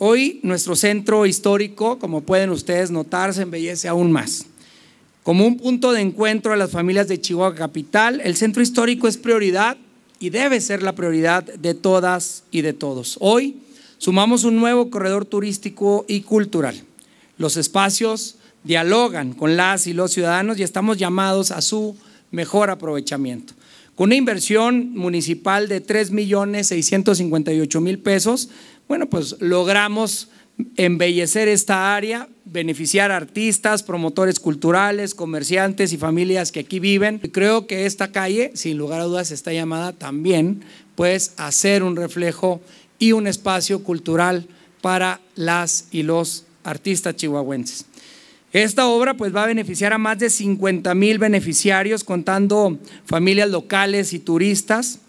Hoy nuestro centro histórico, como pueden ustedes notar, se embellece aún más. Como un punto de encuentro a las familias de Chihuahua Capital, el centro histórico es prioridad y debe ser la prioridad de todas y de todos. Hoy sumamos un nuevo corredor turístico y cultural. Los espacios dialogan con las y los ciudadanos y estamos llamados a su mejor aprovechamiento. Con una inversión municipal de millones mil pesos, bueno, pues logramos embellecer esta área, beneficiar a artistas, promotores culturales, comerciantes y familias que aquí viven. Creo que esta calle, sin lugar a dudas, está llamada también pues a ser un reflejo y un espacio cultural para las y los artistas chihuahuenses. Esta obra pues va a beneficiar a más de 50 mil beneficiarios, contando familias locales y turistas.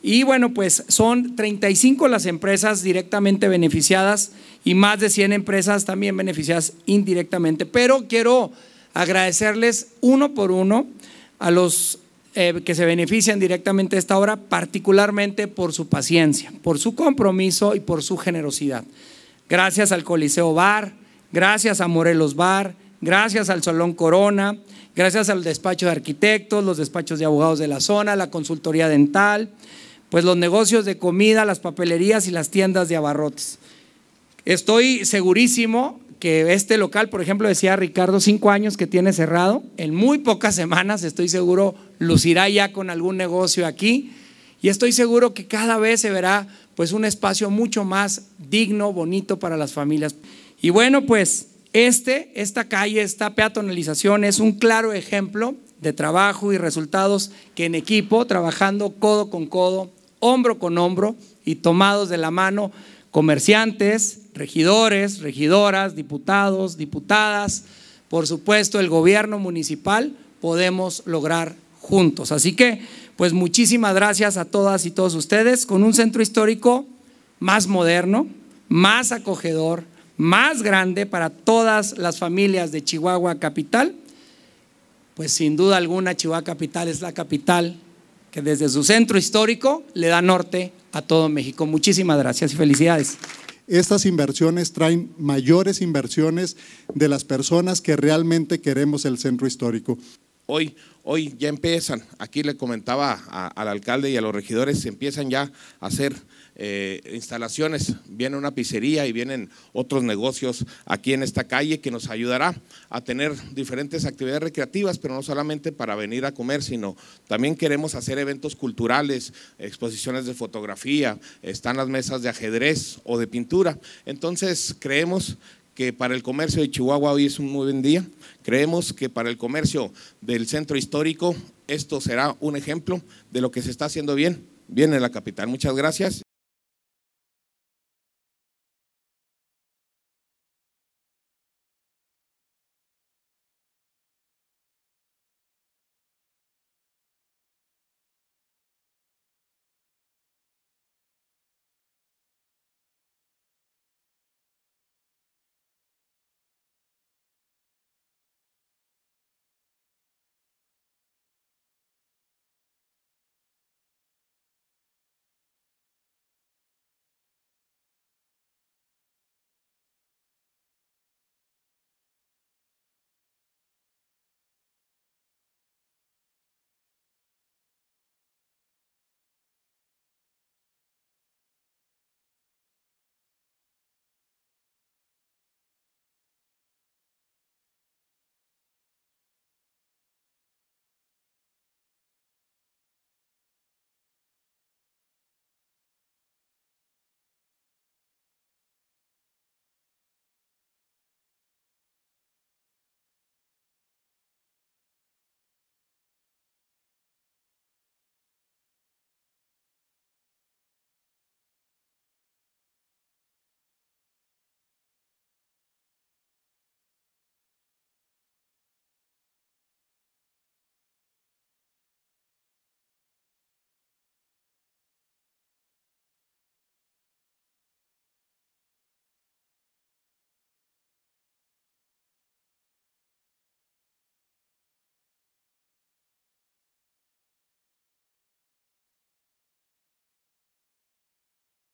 Y bueno, pues son 35 las empresas directamente beneficiadas y más de 100 empresas también beneficiadas indirectamente. Pero quiero agradecerles uno por uno a los eh, que se benefician directamente de esta obra, particularmente por su paciencia, por su compromiso y por su generosidad. Gracias al Coliseo Bar, gracias a Morelos Bar, gracias al Salón Corona, gracias al despacho de arquitectos, los despachos de abogados de la zona, la consultoría dental, pues los negocios de comida, las papelerías y las tiendas de abarrotes. Estoy segurísimo que este local, por ejemplo, decía Ricardo, cinco años que tiene cerrado, en muy pocas semanas estoy seguro lucirá ya con algún negocio aquí y estoy seguro que cada vez se verá pues un espacio mucho más digno, bonito para las familias. Y bueno, pues este, esta calle, esta peatonalización es un claro ejemplo de trabajo y resultados que en equipo, trabajando codo con codo, hombro con hombro y tomados de la mano, comerciantes, regidores, regidoras, diputados, diputadas, por supuesto el gobierno municipal, podemos lograr juntos. Así que, pues muchísimas gracias a todas y todos ustedes, con un centro histórico más moderno, más acogedor, más grande para todas las familias de Chihuahua Capital, pues sin duda alguna Chihuahua Capital es la capital que desde su centro histórico le da norte a todo México. Muchísimas gracias y felicidades. Estas inversiones traen mayores inversiones de las personas que realmente queremos el centro histórico. Hoy, hoy ya empiezan, aquí le comentaba al alcalde y a los regidores, empiezan ya a hacer eh, instalaciones, viene una pizzería y vienen otros negocios aquí en esta calle que nos ayudará a tener diferentes actividades recreativas, pero no solamente para venir a comer, sino también queremos hacer eventos culturales, exposiciones de fotografía, están las mesas de ajedrez o de pintura. Entonces creemos que para el comercio de Chihuahua hoy es un muy buen día. Creemos que para el comercio del centro histórico esto será un ejemplo de lo que se está haciendo bien, bien en la capital. Muchas gracias.